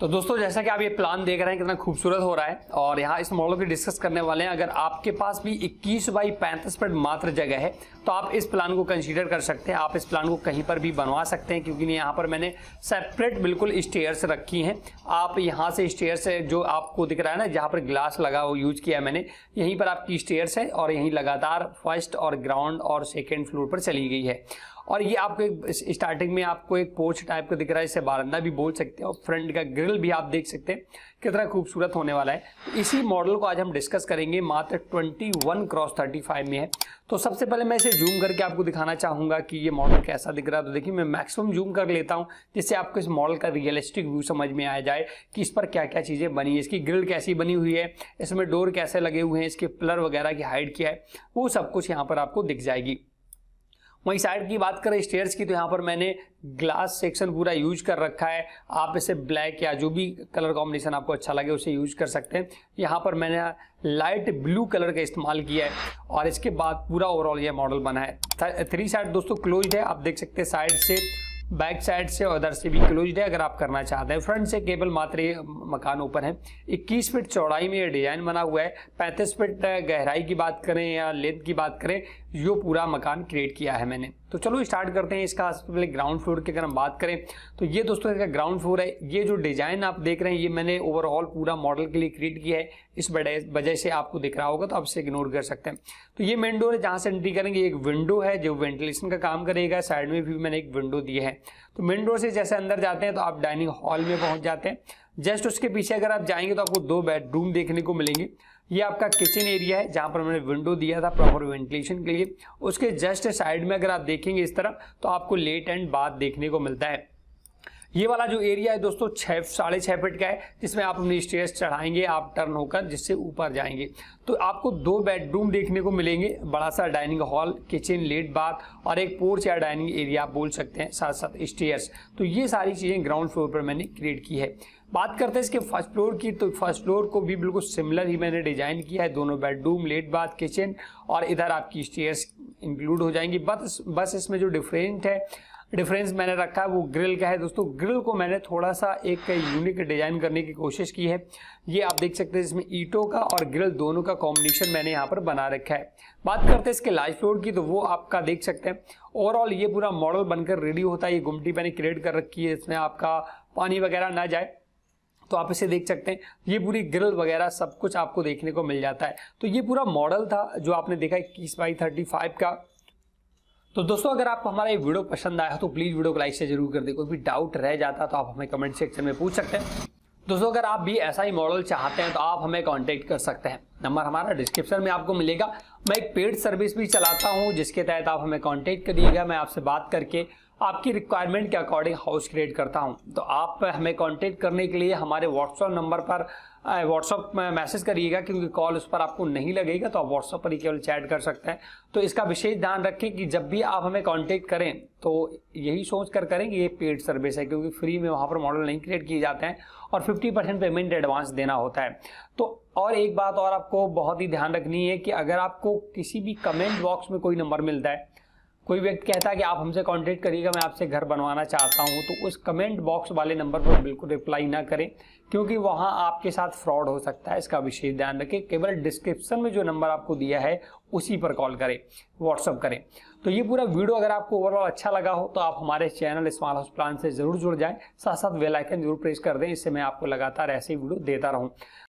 तो दोस्तों जैसा कि आप ये प्लान देख रहे हैं कितना खूबसूरत हो रहा है और यहाँ इस मॉडल की डिस्कस करने वाले हैं अगर आपके पास भी 21 बाई 35 फीट मात्र जगह है तो आप इस प्लान को कंसीडर कर सकते हैं आप इस प्लान को कहीं पर भी बनवा सकते हैं क्योंकि यहाँ पर मैंने सेपरेट बिल्कुल स्टेयर्स रखी हैं आप यहाँ से स्टेयर्स जो आपको दिख रहा है ना जहाँ पर ग्लास लगा हुआ यूज किया है मैंने यहीं पर आपकी स्टेयर्स है और यहीं लगातार फर्स्ट और ग्राउंड और सेकेंड फ्लोर पर चली गई है और ये आपको एक स्टार्टिंग में आपको एक पोर्च टाइप का दिख रहा है इसे बारंदा भी बोल सकते हैं और फ्रंट का ग्रिल भी आप देख सकते हैं कितना खूबसूरत होने वाला है इसी मॉडल को आज हम डिस्कस करेंगे मात्र 21 क्रॉस 35 में है तो सबसे पहले मैं इसे जूम करके आपको दिखाना चाहूँगा कि ये मॉडल कैसा दिख रहा है तो देखिए मैं मैक्सिमम जूम कर लेता हूँ जिससे आपको इस मॉडल का रियलिस्टिक व्यू समझ में आ जाए कि इस पर क्या क्या चीज़ें बनी है इसकी ग्रिल कैसी बनी हुई है इसमें डोर कैसे लगे हुए हैं इसके पिलर वगैरह की हाइट क्या है वो सब कुछ यहाँ पर आपको दिख जाएगी वहीं साइड की बात करें स्टेयर्स की तो यहाँ पर मैंने ग्लास सेक्शन पूरा यूज कर रखा है आप इसे ब्लैक या जो भी कलर कॉम्बिनेशन आपको अच्छा लगे उसे यूज कर सकते हैं यहाँ पर मैंने लाइट ब्लू कलर का इस्तेमाल किया है और इसके बाद पूरा ओवरऑल यह मॉडल बना है थ्री साइड दोस्तों क्लोज है आप देख सकते हैं साइड से बैक साइड से और उधर से भी क्लोज है अगर आप करना चाहते हैं फ्रंट से केबल मात्र मकान ऊपर है 21 फीट चौड़ाई में ये डिजाइन बना हुआ है 35 फीट गहराई की बात करें या लेंथ की बात करें जो पूरा मकान क्रिएट किया है मैंने तो चलो स्टार्ट करते हैं इसका सबसे पहले ग्राउंड फ्लोर की अगर हम बात करें तो ये दोस्तों इसका ग्राउंड फ्लोर है ये जो डिज़ाइन आप देख रहे हैं ये मैंने ओवरऑल पूरा मॉडल के लिए क्रिएट किया है इस वजह से आपको दिख रहा होगा तो आप इसे इग्नोर कर सकते हैं तो ये मेन डोर है जहाँ से एंट्री करेंगे एक विंडो है जो वेंटिलेशन का काम करेगा साइड में भी मैंने एक विंडो दी है तो मेन डोर से जैसे अंदर जाते हैं तो आप डाइनिंग हॉल में पहुँच जाते हैं जस्ट उसके पीछे अगर आप जाएंगे तो आपको दो बेडरूम देखने को मिलेंगे ये आपका किचन एरिया है जहाँ पर मैंने विंडो दिया था प्रॉपर वेंटिलेशन के लिए उसके जस्ट साइड में अगर आप देखेंगे इस तरफ तो आपको लेट एंड बाथ देखने को मिलता है ये वाला जो एरिया है दोस्तों छः साढ़े छः फिट का है जिसमें आप अपनी स्टेयर्स चढ़ाएंगे आप टर्न होकर जिससे ऊपर जाएंगे तो आपको दो बेडरूम देखने को मिलेंगे बड़ा सा डाइनिंग हॉल किचन लेट बाथ और एक पोर्च या डाइनिंग एरिया आप बोल सकते हैं साथ साथ स्टेयर्स तो ये सारी चीज़ें ग्राउंड फ्लोर पर मैंने क्रिएट की है बात करते हैं इसके फर्स्ट फ्लोर की तो फर्स्ट फ्लोर को भी बिल्कुल सिमिलर ही मैंने डिजाइन किया है दोनों बेडरूम लेट बाथ किचन और इधर आपकी स्टेयर्स इंक्लूड हो जाएंगी बस बस इसमें जो डिफरेंट है डिफरेंस मैंने रखा है वो ग्रिल का है दोस्तों ग्रिल को मैंने थोड़ा सा एक यूनिक डिजाइन करने की कोशिश की है ये आप देख सकते हैं इसमें ईटों का और ग्रिल दोनों का कॉम्बिनेशन मैंने यहाँ पर बना रखा है बात करते हैं इसके लाइफ फ्लोर की तो वो आपका देख सकते हैं ओवरऑल ये पूरा मॉडल बनकर रेडी होता है ये गुमटी मैंने क्रिएट कर रखी है इसमें आपका पानी वगैरह ना जाए तो आप इसे देख सकते हैं ये पूरी ग्रिल वगैरह सब कुछ आपको देखने को मिल जाता है तो ये पूरा मॉडल था जो आपने देखा इक्कीस बाई थर्टी फाइव का तो दोस्तों अगर आपको हमारा ये वीडियो पसंद आया तो प्लीज़ वीडियो को लाइक से जरूर कर दे कोई भी डाउट रह जाता तो आप हमें कमेंट सेक्शन में पूछ सकते हैं दोस्तों अगर आप भी ऐसा ही मॉडल चाहते हैं तो आप हमें कॉन्टेक्ट कर सकते हैं नंबर हमारा डिस्क्रिप्शन में आपको मिलेगा मैं एक पेड सर्विस भी चलाता हूँ जिसके तहत आप हमें कॉन्टेक्ट करिएगा मैं आपसे बात करके आपकी रिक्वायरमेंट के अकॉर्डिंग हाउस क्रिएट करता हूँ तो आप हमें कांटेक्ट करने के लिए हमारे व्हाट्सअप नंबर पर व्हाट्सअप मैसेज करिएगा क्योंकि कॉल उस पर आपको नहीं लगेगा तो आप व्हाट्सअप पर ही केवल चैट कर सकते हैं तो इसका विशेष ध्यान रखें कि जब भी आप हमें कांटेक्ट करें तो यही सोच कर करें कि ये पेड सर्विस है क्योंकि फ्री में वहाँ पर मॉडल नहीं क्रिएट किए जाते हैं और फिफ्टी पेमेंट एडवांस देना होता है तो और एक बात और आपको बहुत ही ध्यान रखनी है कि अगर आपको किसी भी कमेंट बॉक्स में कोई नंबर मिलता है कोई व्यक्ति कहता है कि आप हमसे कांटेक्ट करिएगा मैं आपसे घर बनवाना चाहता हूँ तो उस कमेंट बॉक्स वाले नंबर पर बिल्कुल रिप्लाई ना करें क्योंकि वहां आपके साथ फ्रॉड हो सकता है इसका विशेष ध्यान रखें केवल डिस्क्रिप्शन में जो नंबर आपको दिया है उसी पर कॉल करें व्हाट्सअप करें तो ये पूरा वीडियो अगर आपको ओवरऑल अच्छा लगा हो तो आप हमारे चैनल स्मॉल हाउस प्लान से जरूर जुड़ जाए साथ साथ वेलाइकन जरूर प्रेस कर दें इससे मैं आपको लगातार ऐसे वीडियो देता रहूँ